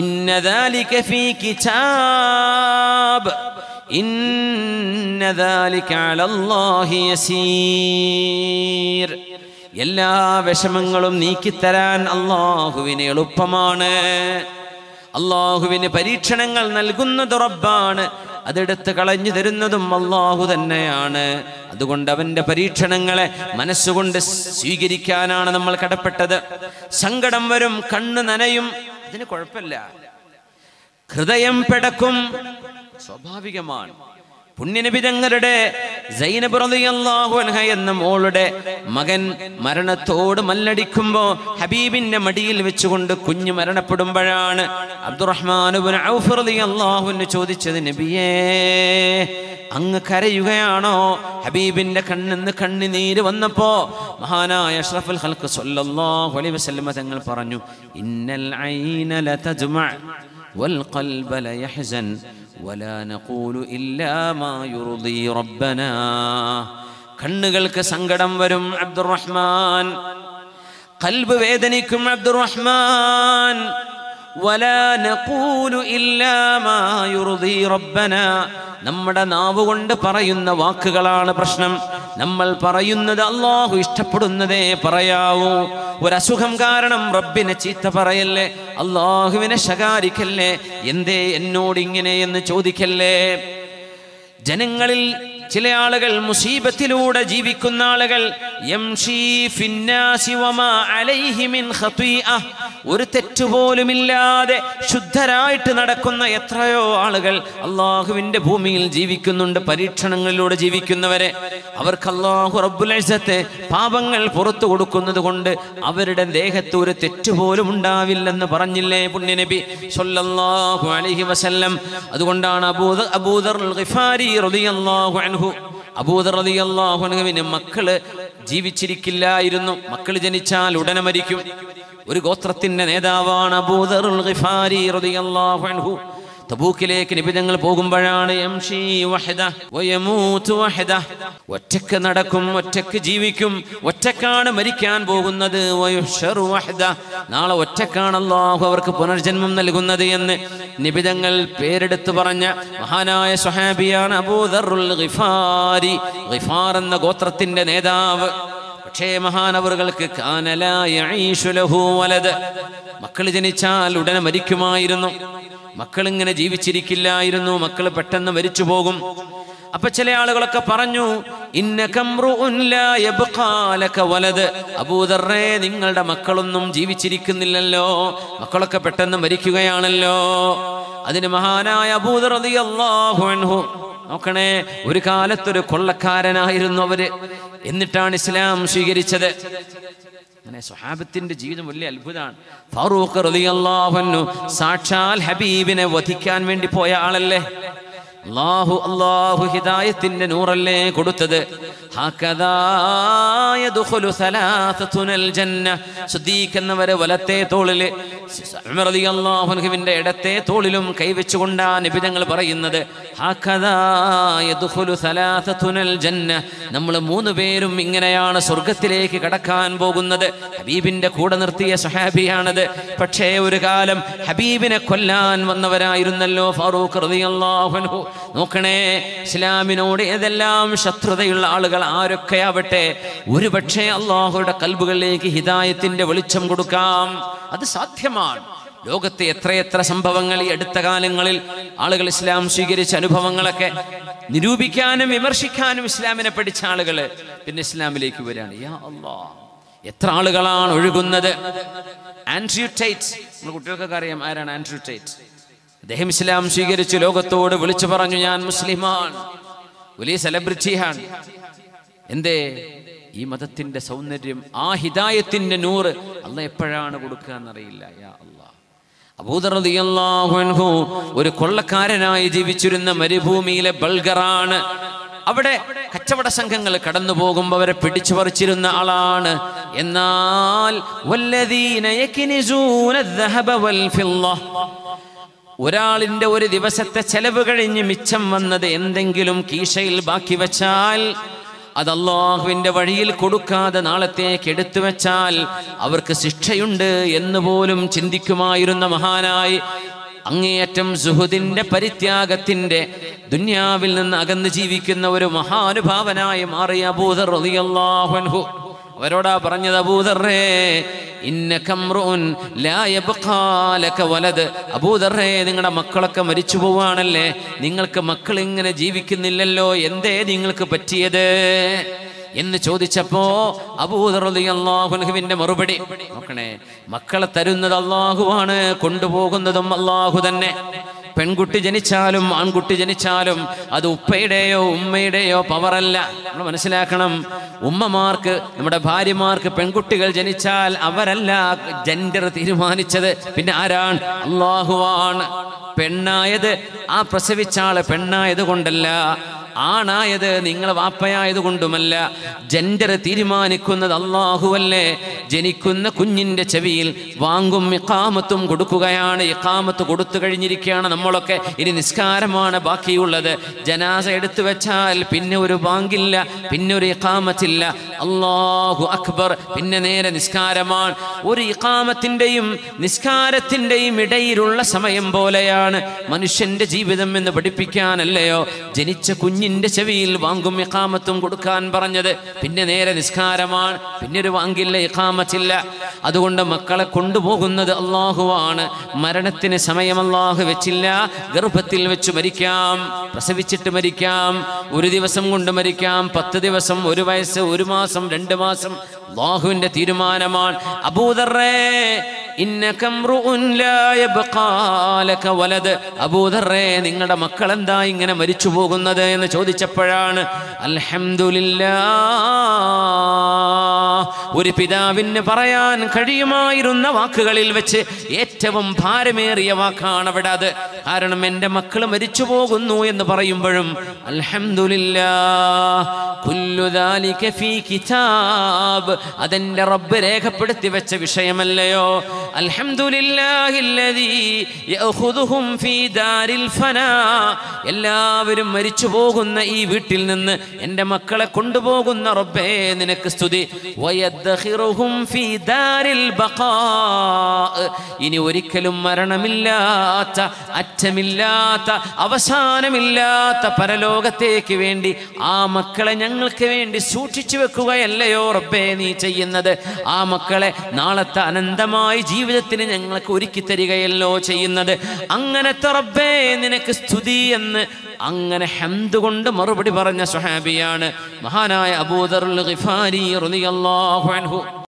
إن ذلك في كتاب إن ذلك على الله يسير എല്ലാ വിഷമങ്ങളും നീക്കിത്തരാൻ അള്ളാഹുവിന് എളുപ്പമാണ് അള്ളാഹുവിന് പരീക്ഷണങ്ങൾ നൽകുന്നത് റബ്ബാണ് അതെടുത്ത് കളഞ്ഞു തരുന്നതും അള്ളാഹു തന്നെയാണ് അതുകൊണ്ട് അവൻ്റെ പരീക്ഷണങ്ങളെ മനസ്സുകൊണ്ട് സ്വീകരിക്കാനാണ് നമ്മൾ കടപ്പെട്ടത് സങ്കടം വരും കണ്ണു നനയും അതിന് കുഴപ്പമില്ല ഹൃദയം പെടക്കും സ്വാഭാവികമാണ് പുണ്യനിബിതങ്ങളുടെ റളിയല്ലാഹു അൻഹ എന്ന മോളുടെ മകൻ മരണത്തോട് മല്ലടിക്കുമ്പോൾ ഹബീബിന്റെ മടിയിൽ വെച്ചുകൊണ്ട് കുഞ്ഞ് മരണപ്പെടുമ്പോഴാണ് അബ്ദുറഹ്മാൻ റളിയല്ലാഹു അൻഹു ചോദിച്ചത് നബിയേ അങ്ങ് കരയുകയാണോ ഹബീബിന്റെ കണ്ണിന്ന് കണ്ണിനീര് വന്നപ്പോ മഹാനായ അഷ്റഫുൽ ഹൽക്ക് സ്വല്ലല്ലാഹു അലൈഹി വസല്ലമ തങ്ങൾ പറഞ്ഞു ഇന്നൽ ഐന ലതജ്മഅ വൽ ഖൽബ ലയഹ്സൻ വലാ നഖൂലു ഇല്ലാ മാ യുർദി റബ്ബനാ കണ്ണുകൾക്ക് സങ്കടം വരും അബ്ദുറഹ്മാൻ കൽബ് വേദനിക്കും അബ്ദുറഹ്മാൻ വലാ നഖൂലു ഇല്ലാ മാ യുർദി റബ്ബനാ നമ്മുടെ നാവ് കൊണ്ട് പറയുന്ന വാക്കുകളാണ് പ്രശ്നം നമ്മൾ പറയുന്നത് അള്ളാഹു ഇഷ്ടപ്പെടുന്നതേ പറയാവൂ ഒരസുഖം കാരണം റബ്ബിനെ ചീത്ത പറയല്ലേ അള്ളാഹുവിനെ ശകാരിക്കല്ലേ എന്തേ എന്നോട് ഇങ്ങനെ എന്ന് ചോദിക്കല്ലേ ജനങ്ങളിൽ ചില ആളുകൾ മുസീബത്തിലൂടെ ജീവിക്കുന്ന ആളുകൾ ഒരു തെറ്റുപോലുമില്ലാതെ ശുദ്ധരായിട്ട് നടക്കുന്ന എത്രയോ ആളുകൾ അള്ളാഹുവിൻ്റെ ഭൂമിയിൽ ജീവിക്കുന്നുണ്ട് പരീക്ഷണങ്ങളിലൂടെ ജീവിക്കുന്നവരെ അവർക്ക് അള്ളാഹു റബ്ബുലത്തെ പാപങ്ങൾ പുറത്തു കൊടുക്കുന്നത് കൊണ്ട് അവരുടെ ദേഹത്ത് ഒരു തെറ്റുപോലും ഉണ്ടാവില്ലെന്ന് പറഞ്ഞില്ലേ പുണ്യനബി സൊല്ലാഹു അലഹി വസല്ലം അതുകൊണ്ടാണ് അബൂദ അബൂദർ അബൂദർ അലിയല്ലാഹു അൻഹു മക്കള് ജീവിച്ചിരിക്കില്ലായിരുന്നു മക്കൾ ജനിച്ചാൽ ഉടനെ മരിക്കും ഒരു ഗോത്രത്തിന്റെ നേതാവാണ് അബൂദറുൽ ഗിഫാരി റളിയല്ലാഹു അൻഹു തബൂക്കിലേക്ക് നിബിധങ്ങൾ പോകുമ്പോഴാണ് ഒറ്റക്ക് നടക്കും ഒറ്റക്ക് ജീവിക്കും ഒറ്റക്കാണ് മരിക്കാൻ പോകുന്നത് നാളെ ഒറ്റക്കാണ് അവർക്ക് പുനർജന്മം നൽകുന്നത് എന്ന് നിബിതങ്ങൾ പേരെടുത്ത് പറഞ്ഞ മഹാനായ സുഹാബിയാണ് അബൂദറുൽ ഗിഫാരി ഗിഫാർ എന്ന ഗോത്രത്തിന്റെ നേതാവ് പക്ഷേ മഹാനവറുകൾക്ക് കാനലായൂലഹൂവലത് മക്കൾ ജനിച്ചാൽ ഉടനെ മരിക്കുമായിരുന്നു മക്കൾ ഇങ്ങനെ ജീവിച്ചിരിക്കില്ലായിരുന്നു മക്കൾ പെട്ടെന്ന് മരിച്ചു പോകും അപ്പൊ ചില ആളുകളൊക്കെ പറഞ്ഞു വലത് അബൂദറേ നിങ്ങളുടെ മക്കളൊന്നും ജീവിച്ചിരിക്കുന്നില്ലല്ലോ മക്കളൊക്കെ പെട്ടെന്ന് മരിക്കുകയാണല്ലോ അതിന് മഹാനായ അബൂദർ നോക്കണേ ഒരു കാലത്തൊരു കൊള്ളക്കാരനായിരുന്നു അവര് എന്നിട്ടാണ് ഇസ്ലാം സ്വീകരിച്ചത് അങ്ങനെ സ്വഹാബത്തിന്റെ ജീവിതം വലിയ അത്ഭുതമാണ് ഫാറൂഖ് റളിയല്ലാഹു അൻഹു സാക്ഷാൽ ഹബീബിനെ വധിക്കാൻ വേണ്ടി പോയ ആളല്ലേ അള്ളാഹു അള്ളാഹു ഹിദായത്തിന്റെ നൂറല്ലേ കൊടുത്തത് എന്നവരെ വലത്തെ തോളില് അള്ളാഹുൻഹുവിന്റെ ഇടത്തെ തോളിലും കൈവച്ചുകൊണ്ടാ നിബിതങ്ങൾ പറയുന്നത് നമ്മൾ മൂന്ന് പേരും ഇങ്ങനെയാണ് സ്വർഗത്തിലേക്ക് കടക്കാൻ പോകുന്നത് ഹബീബിന്റെ കൂടെ നിർത്തിയ സഹാബിയാണത് പക്ഷേ ഒരു കാലം ഹബീബിനെ കൊല്ലാൻ വന്നവരായിരുന്നല്ലോ ഫാറൂഖ് റതിയല്ലാഹുൻഹു നോക്കണേ ഇസ്ലാമിനോട് ഏതെല്ലാം ശത്രുതയുള്ള ആളുകൾ ആരൊക്കെ ആവട്ടെ ഒരുപക്ഷെ അള്ളാഹുയുടെ കൽബുകളിലേക്ക് ഹിതായത്തിന്റെ വെളിച്ചം കൊടുക്കാം അത് സാധ്യമാണ് ലോകത്തെ എത്രയെത്ര സംഭവങ്ങൾ ഈ അടുത്ത കാലങ്ങളിൽ ആളുകൾ ഇസ്ലാം സ്വീകരിച്ച അനുഭവങ്ങളൊക്കെ നിരൂപിക്കാനും വിമർശിക്കാനും ഇസ്ലാമിനെ പഠിച്ച ആളുകൾ പിന്നെ ഇസ്ലാമിലേക്ക് വരികയാണ് യാ എത്ര ആളുകളാണ് ഒഴുകുന്നത് ആൻഡ്രൂ ടൈറ്റ് നമ്മുടെ കുട്ടികൾക്കൊക്കെ അറിയാം ആരാണ് ആൻഡ്രൂ അദ്ദേഹം ഇസ്ലാം സ്വീകരിച്ച് ലോകത്തോട് വിളിച്ചു പറഞ്ഞു ഞാൻ മുസ്ലിമാണ് വലിയ സെലിബ്രിറ്റിയാണ് എന്തേ ഈ മതത്തിന്റെ സൗന്ദര്യം ആ ഹിദായത്തിന്റെ നൂറ് അല്ല എപ്പോഴാണ് കൊടുക്കുക എന്നറിയില്ല യാ ഒരു കൊള്ളക്കാരനായി ജീവിച്ചിരുന്ന മരുഭൂമിയിലെ ബൾഗറാണ് അവിടെ കച്ചവട സംഘങ്ങൾ കടന്നു പോകുമ്പോൾ അവരെ പിടിച്ചു പറിച്ചിരുന്ന ആളാണ് എന്നാൽ ഒരാളിൻ്റെ ഒരു ദിവസത്തെ ചെലവ് കഴിഞ്ഞ് മിച്ചം വന്നത് എന്തെങ്കിലും കീശയിൽ ബാക്കി വച്ചാൽ അത് അള്ളാഹുവിൻ്റെ വഴിയിൽ കൊടുക്കാതെ നാളത്തേക്ക് എടുത്തു വെച്ചാൽ അവർക്ക് ശിക്ഷയുണ്ട് എന്ന് പോലും ചിന്തിക്കുമായിരുന്ന മഹാനായി അങ്ങേയറ്റം സുഹുദിൻ്റെ പരിത്യാഗത്തിൻ്റെ ദുന്യാവിൽ നിന്ന് അകന്ന് ജീവിക്കുന്ന ഒരു മഹാനുഭാവനായി മാറിയ അബൂദർ റളിയല്ലാഹു അൻഹു അവരോടാ പറഞ്ഞത് അബൂദറേ അബൂദറേ നിങ്ങളുടെ മക്കളൊക്കെ മരിച്ചു പോവാണല്ലേ നിങ്ങൾക്ക് മക്കൾ ഇങ്ങനെ ജീവിക്കുന്നില്ലല്ലോ എന്തേ നിങ്ങൾക്ക് പറ്റിയത് എന്ന് ചോദിച്ചപ്പോ അബൂദറുദിയാഹുനഹുവിന്റെ മറുപടി നോക്കണേ മക്കളെ തരുന്നത് അള്ളാഹുവാണ് കൊണ്ടുപോകുന്നതും അള്ളാഹു തന്നെ പെൺകുട്ടി ജനിച്ചാലും ആൺകുട്ടി ജനിച്ചാലും അത് ഉപ്പയുടെയോ ഉമ്മയുടെയോ പവറല്ല നമ്മൾ മനസ്സിലാക്കണം ഉമ്മമാർക്ക് നമ്മുടെ ഭാര്യമാർക്ക് പെൺകുട്ടികൾ ജനിച്ചാൽ അവരല്ല ജെൻഡർ തീരുമാനിച്ചത് പിന്നെ ആരാണ് അള്ളാഹുവാണ് പെണ്ണായത് ആ പ്രസവിച്ചാള് പെണ്ണായത് കൊണ്ടല്ല ആണായത് നിങ്ങളെ വാപ്പയായത് കൊണ്ടുമല്ല ജെൻഡർ തീരുമാനിക്കുന്നത് അള്ളാഹുവല്ലേ ജനിക്കുന്ന കുഞ്ഞിൻ്റെ ചെവിയിൽ വാങ്ങും ഇക്കാമത്തും കൊടുക്കുകയാണ് ഇക്കാമത്ത് കൊടുത്തു കഴിഞ്ഞിരിക്കുകയാണ് നമ്മളൊക്കെ ഇനി നിസ്കാരമാണ് ബാക്കിയുള്ളത് ജനാസ എടുത്തു വെച്ചാൽ പിന്നെ ഒരു വാങ്കില്ല പിന്നെ ഒരു ഇക്കാമത്തില്ല അള്ളാഹു അക്ബർ പിന്നെ നേരെ നിസ്കാരമാണ് ഒരു ഇക്കാമത്തിൻ്റെയും നിസ്കാരത്തിൻ്റെയും ഇടയിലുള്ള സമയം പോലെയാണ് മനുഷ്യൻ്റെ ജീവിതം എന്ന് പഠിപ്പിക്കാനല്ലയോ ജനിച്ച കുഞ്ഞ് കുഞ്ഞിൻ്റെ ചെവിയിൽ വാങ്കും ഇക്കാമത്തും കൊടുക്കാൻ പറഞ്ഞത് പിന്നെ നേരെ നിസ്കാരമാണ് പിന്നെ ഒരു വാങ്കില്ല ഇക്കാമത്തില്ല അതുകൊണ്ട് മക്കളെ കൊണ്ടുപോകുന്നത് അള്ളാഹുവാണ് മരണത്തിന് സമയം അള്ളാഹു വെച്ചില്ല ഗർഭത്തിൽ വെച്ച് മരിക്കാം പ്രസവിച്ചിട്ട് മരിക്കാം ഒരു ദിവസം കൊണ്ട് മരിക്കാം പത്ത് ദിവസം ഒരു വയസ്സ് ഒരു മാസം രണ്ട് മാസം അള്ളാഹുവിൻ്റെ തീരുമാനമാണ് അബൂദറേ നിങ്ങളുടെ നിങ്ങളുടെ എന്താ ഇങ്ങനെ മരിച്ചു പോകുന്നത് എന്ന് ചോദിച്ചപ്പോഴാണ് അൽഹംദുലില്ലാ ഒരു പിതാവിന് പറയാൻ കഴിയുമായിരുന്ന വാക്കുകളിൽ വെച്ച് ഏറ്റവും ഭാരമേറിയ വാക്കാണ് അവിടെ അത് കാരണം എൻ്റെ മക്കൾ മരിച്ചു പോകുന്നു എന്ന് പറയുമ്പോഴും കിതാബ് അതെൻ്റെ റബ്ബ് രേഖപ്പെടുത്തി വെച്ച വിഷയമല്ലയോ എല്ലാവരും മരിച്ചു പോകുന്ന ഈ വീട്ടിൽ നിന്ന് എൻ്റെ മക്കളെ കൊണ്ടുപോകുന്ന റബ്ബേ നിനക്ക് സ്തുതി ഇനി ഒരിക്കലും മരണമില്ലാത്ത അറ്റമില്ലാത്ത അവസാനമില്ലാത്ത പരലോകത്തേക്ക് വേണ്ടി ആ മക്കളെ ഞങ്ങൾക്ക് വേണ്ടി സൂക്ഷിച്ചു വെക്കുകയല്ലയോ റബ്ബേ നീ ചെയ്യുന്നത് ആ മക്കളെ നാളത്തെ അനന്തമായ ജീവിതത്തിന് ഞങ്ങൾക്ക് ഒരുക്കി തരികയല്ലോ ചെയ്യുന്നത് അങ്ങനത്തെ റബ്ബേ നിനക്ക് സ്തുതി എന്ന് അങ്ങനെ ഹംദ് കൊണ്ട് മറുപടി പറഞ്ഞ സുഹാബിയാണ് മഹാനായ അബൂദർ റളിയല്ലാഹു അൻഹു